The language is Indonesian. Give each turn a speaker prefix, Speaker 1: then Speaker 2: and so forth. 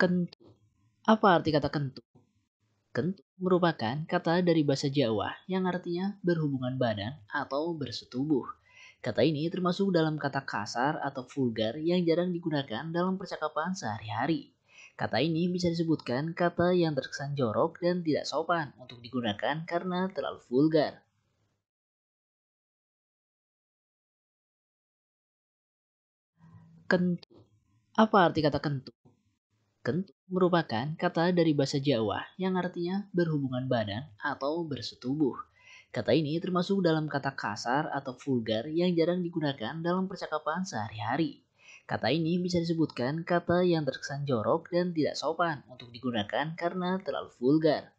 Speaker 1: Kentu. Apa arti kata kentu? Kentu merupakan kata dari bahasa Jawa yang artinya berhubungan badan atau bersetubuh. Kata ini termasuk dalam kata kasar atau vulgar yang jarang digunakan dalam percakapan sehari-hari. Kata ini bisa disebutkan kata yang terkesan jorok dan tidak sopan untuk
Speaker 2: digunakan karena terlalu vulgar. Kentu. Apa arti kata kentut?
Speaker 1: Ken merupakan kata dari bahasa Jawa yang artinya berhubungan badan atau bersetubuh. Kata ini termasuk dalam kata kasar atau vulgar yang jarang digunakan dalam percakapan sehari-hari. Kata ini bisa disebutkan kata yang terkesan
Speaker 2: jorok dan tidak sopan untuk digunakan karena terlalu vulgar.